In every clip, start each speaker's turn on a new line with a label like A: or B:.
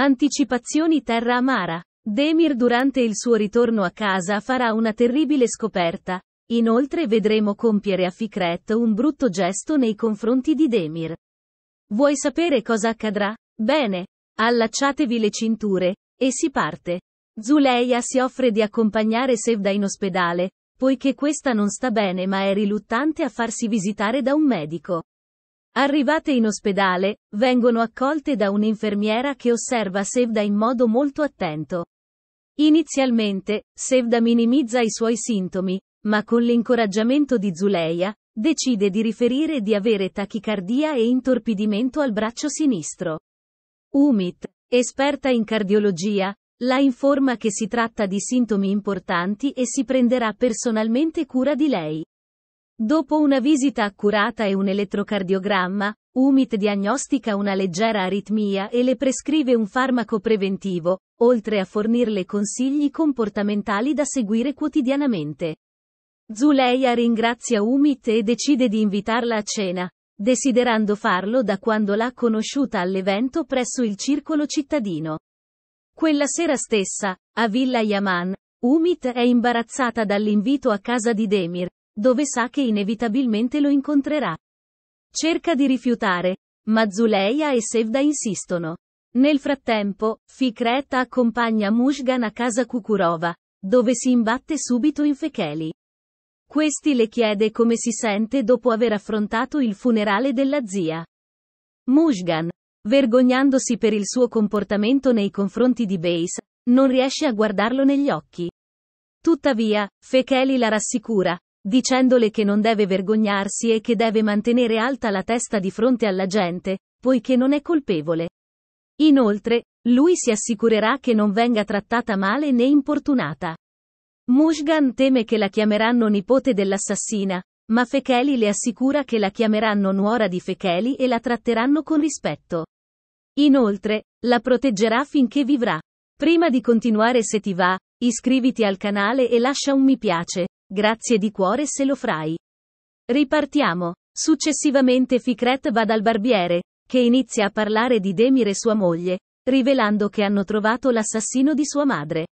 A: Anticipazioni Terra Amara. Demir durante il suo ritorno a casa farà una terribile scoperta. Inoltre vedremo compiere a Fikret un brutto gesto nei confronti di Demir. Vuoi sapere cosa accadrà? Bene. Allacciatevi le cinture, e si parte. Zuleia si offre di accompagnare Sevda in ospedale, poiché questa non sta bene ma è riluttante a farsi visitare da un medico. Arrivate in ospedale, vengono accolte da un'infermiera che osserva Sevda in modo molto attento. Inizialmente, Sevda minimizza i suoi sintomi, ma con l'incoraggiamento di Zuleia, decide di riferire di avere tachicardia e intorpidimento al braccio sinistro. Umit, esperta in cardiologia, la informa che si tratta di sintomi importanti e si prenderà personalmente cura di lei. Dopo una visita accurata e un elettrocardiogramma, UMIT diagnostica una leggera aritmia e le prescrive un farmaco preventivo, oltre a fornirle consigli comportamentali da seguire quotidianamente. Zuleia ringrazia Umit e decide di invitarla a cena, desiderando farlo da quando l'ha conosciuta all'evento presso il circolo cittadino. Quella sera stessa, a Villa Yaman, Umit è imbarazzata dall'invito a casa di Demir, dove sa che inevitabilmente lo incontrerà. Cerca di rifiutare, ma Zuleia e Sevda insistono. Nel frattempo, Fikret accompagna Mushgan a casa Kukurova, dove si imbatte subito in Fecheli. Questi le chiede come si sente dopo aver affrontato il funerale della zia. Mushgan, vergognandosi per il suo comportamento nei confronti di Base, non riesce a guardarlo negli occhi. Tuttavia, Fecheli la rassicura, dicendole che non deve vergognarsi e che deve mantenere alta la testa di fronte alla gente, poiché non è colpevole. Inoltre, lui si assicurerà che non venga trattata male né importunata. Mushgan teme che la chiameranno nipote dell'assassina, ma Fekeli le assicura che la chiameranno nuora di Fekeli e la tratteranno con rispetto. Inoltre, la proteggerà finché vivrà. Prima di continuare se ti va, iscriviti al canale e lascia un mi piace. Grazie di cuore se lo frai. Ripartiamo. Successivamente Fikret va dal barbiere, che inizia a parlare di Demir e sua moglie, rivelando che hanno trovato l'assassino di sua madre.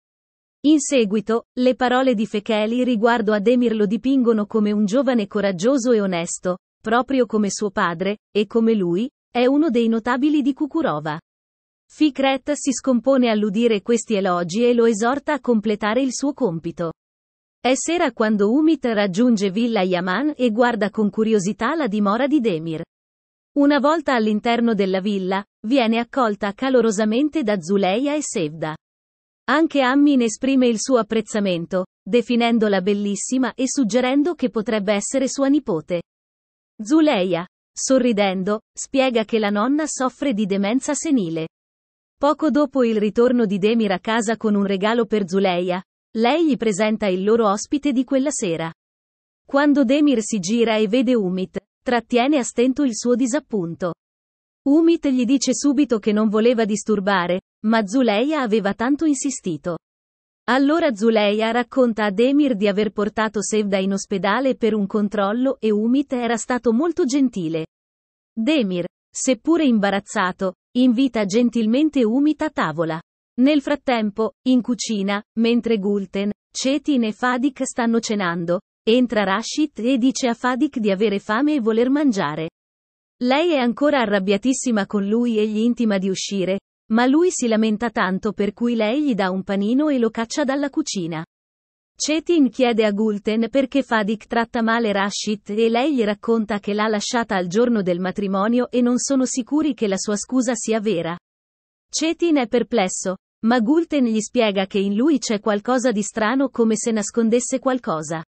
A: In seguito, le parole di Fekeli riguardo a Demir lo dipingono come un giovane coraggioso e onesto, proprio come suo padre, e come lui, è uno dei notabili di Kukurova. Fikret si scompone all'udire questi elogi e lo esorta a completare il suo compito. È sera quando Umit raggiunge Villa Yaman e guarda con curiosità la dimora di Demir. Una volta all'interno della villa, viene accolta calorosamente da Zuleia e Sevda. Anche Ammin esprime il suo apprezzamento, definendola bellissima e suggerendo che potrebbe essere sua nipote. Zuleia, sorridendo, spiega che la nonna soffre di demenza senile. Poco dopo il ritorno di Demir a casa con un regalo per Zuleia, lei gli presenta il loro ospite di quella sera. Quando Demir si gira e vede Umit, trattiene a stento il suo disappunto. Umit gli dice subito che non voleva disturbare, ma Zuleia aveva tanto insistito. Allora Zuleia racconta a Demir di aver portato Sevda in ospedale per un controllo e Umit era stato molto gentile. Demir, seppure imbarazzato, invita gentilmente Umit a tavola. Nel frattempo, in cucina, mentre Gulten, Cetin e Fadik stanno cenando, entra Rashid e dice a Fadik di avere fame e voler mangiare. Lei è ancora arrabbiatissima con lui e gli intima di uscire, ma lui si lamenta tanto per cui lei gli dà un panino e lo caccia dalla cucina. Cetin chiede a Gulten perché Fadik tratta male Rashid e lei gli racconta che l'ha lasciata al giorno del matrimonio e non sono sicuri che la sua scusa sia vera. Cetin è perplesso, ma Gulten gli spiega che in lui c'è qualcosa di strano come se nascondesse qualcosa.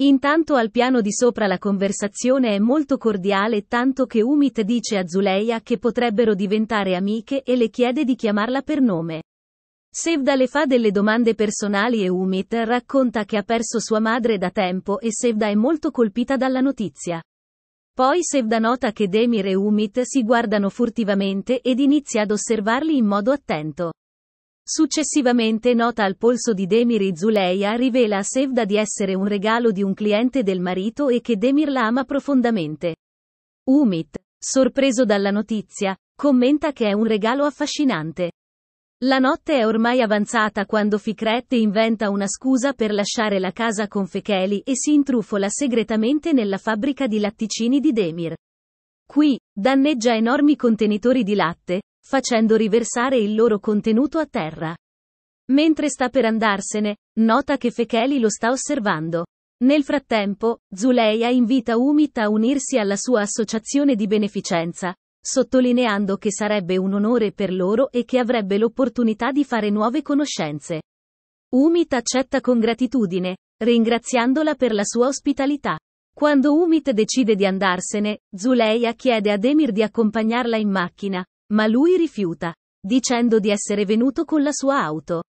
A: Intanto al piano di sopra la conversazione è molto cordiale tanto che Umit dice a Zuleia che potrebbero diventare amiche e le chiede di chiamarla per nome. Sevda le fa delle domande personali e Umit racconta che ha perso sua madre da tempo e Sevda è molto colpita dalla notizia. Poi Sevda nota che Demir e Umit si guardano furtivamente ed inizia ad osservarli in modo attento. Successivamente nota al polso di Demir Zuleia rivela a Sevda di essere un regalo di un cliente del marito e che Demir la ama profondamente. Umit, sorpreso dalla notizia, commenta che è un regalo affascinante. La notte è ormai avanzata quando Fikret inventa una scusa per lasciare la casa con Fecheli e si intrufola segretamente nella fabbrica di latticini di Demir. Qui, danneggia enormi contenitori di latte, facendo riversare il loro contenuto a terra. Mentre sta per andarsene, nota che Fecheli lo sta osservando. Nel frattempo, Zuleia invita Umit a unirsi alla sua associazione di beneficenza, sottolineando che sarebbe un onore per loro e che avrebbe l'opportunità di fare nuove conoscenze. Umit accetta con gratitudine, ringraziandola per la sua ospitalità. Quando Umit decide di andarsene, Zuleia chiede a Demir di accompagnarla in macchina, ma lui rifiuta, dicendo di essere venuto con la sua auto.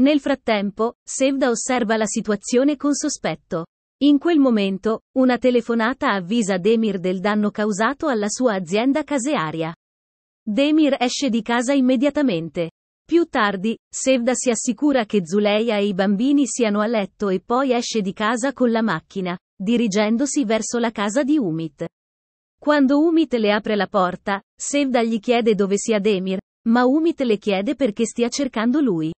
A: Nel frattempo, Sevda osserva la situazione con sospetto. In quel momento, una telefonata avvisa Demir del danno causato alla sua azienda casearia. Demir esce di casa immediatamente. Più tardi, Sevda si assicura che Zuleia e i bambini siano a letto e poi esce di casa con la macchina, dirigendosi verso la casa di Umit. Quando Umit le apre la porta, Sevda gli chiede dove sia Demir, ma Umit le chiede perché stia cercando lui.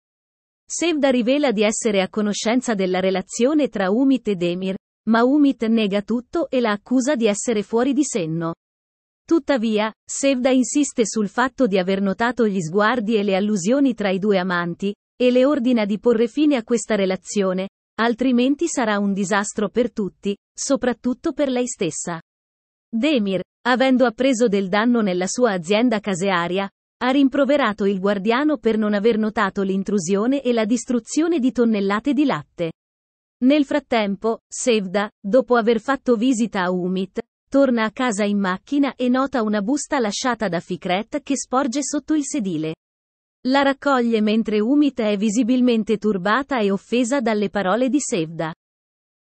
A: Sevda rivela di essere a conoscenza della relazione tra Umit e Demir, ma Umit nega tutto e la accusa di essere fuori di senno. Tuttavia, Sevda insiste sul fatto di aver notato gli sguardi e le allusioni tra i due amanti, e le ordina di porre fine a questa relazione, Altrimenti sarà un disastro per tutti, soprattutto per lei stessa. Demir, avendo appreso del danno nella sua azienda casearia, ha rimproverato il guardiano per non aver notato l'intrusione e la distruzione di tonnellate di latte. Nel frattempo, Sevda, dopo aver fatto visita a Umit, torna a casa in macchina e nota una busta lasciata da Fikret che sporge sotto il sedile. La raccoglie mentre Umit è visibilmente turbata e offesa dalle parole di Sevda.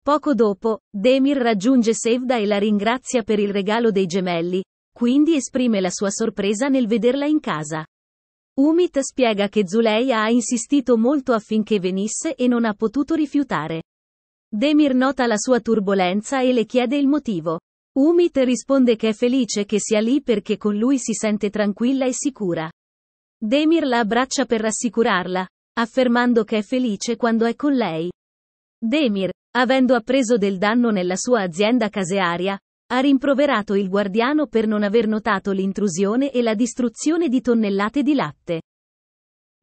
A: Poco dopo, Demir raggiunge Sevda e la ringrazia per il regalo dei gemelli, quindi esprime la sua sorpresa nel vederla in casa. Umit spiega che Zuleia ha insistito molto affinché venisse e non ha potuto rifiutare. Demir nota la sua turbolenza e le chiede il motivo. Umit risponde che è felice che sia lì perché con lui si sente tranquilla e sicura. Demir la abbraccia per rassicurarla, affermando che è felice quando è con lei. Demir, avendo appreso del danno nella sua azienda casearia, ha rimproverato il guardiano per non aver notato l'intrusione e la distruzione di tonnellate di latte.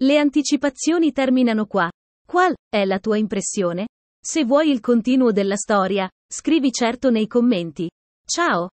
A: Le anticipazioni terminano qua. Qual è la tua impressione? Se vuoi il continuo della storia, scrivi certo nei commenti. Ciao!